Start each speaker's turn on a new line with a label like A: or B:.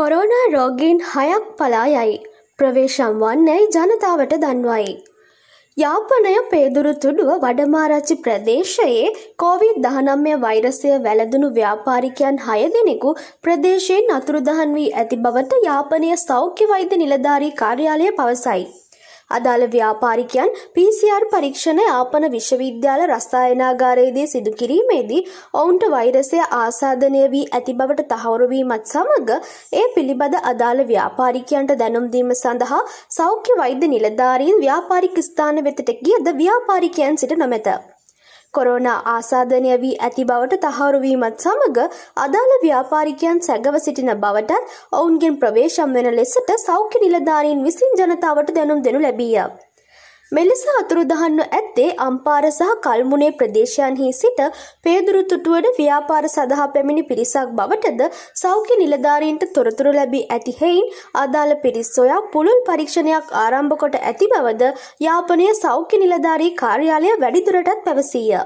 A: Corona රෝගීන් හයක් පලා යයි. ප්‍රවේශම් වන්නැයි ජනතාවට දන්වයි. යාපනය පේදුරුතුඩුව වඩමාරච්චි ප්‍රදේශයේ කෝවිත් දහනම්ය වෛරසය වැළඳුණු ව්‍යාපාරිකයන් හය දෙනෙකු ප්‍රදේශයෙන් අතුරුදහන් වී ඇති බවට යාපනය සෞඛ්‍ය වෛද්‍ය නිලධාරී කාර්යාලය පවසයි. අදාළ ව්‍යාපාරිකයන් PCR පරීක්ෂණ යාපන විශ්වවිද්‍යාල රස්ථායනාගාරයේදී සිදු කිරීමේදී ඔවුන්ට වෛරසය ආසාධනය වී ඇති බවට තහවුරුවීමත් සමඟ ඒ පිළිබඳ අදාළ ව්‍යාපාරිකයන්ට දැනුම්දීම සඳහා සෞඛ්‍ය වෛද්‍ය නිලධාරීන් ව්‍යාපාරික ස්ථාන වෙතට ගියද ව්‍යාපාරිකයන් සිට නොමැත. කොරෝනා ආසාධනය වී ඇති බවට තහවුරුවීමත් සමග අදාළ ව්‍යාපාරිකයන් සැගව සිටින බවටත් ඔවුන්ගෙන් ප්‍රවේශම් වෙන ලෙසට සෞඛ්‍ය නිලධාරීන් විසින් ජනතාවට දැනුම් දෙනු ලැබීය. මෙලෙස අතුරුදහන්ව ඇත්තේ අම්පාර සහ කල්මුණේ ප්‍රදේශයන්හි සිට පේදුරු තුටුවට ව්‍යාපාර සඳහා පැමිණි පිරිසක් බවටද සෞඛ්‍ය නිලධාරීන්ට තොරතුරු ලැබී ඇති හෙයින් අදාළ පිරිස් සොයා පුළුල් පරීක්ෂණයක් ආරම්භ කොට ඇති බවද යාපනය සෞඛ්‍ය නිලධාරී කාර්යාලය වැඩිදුරටත් පැවසීය.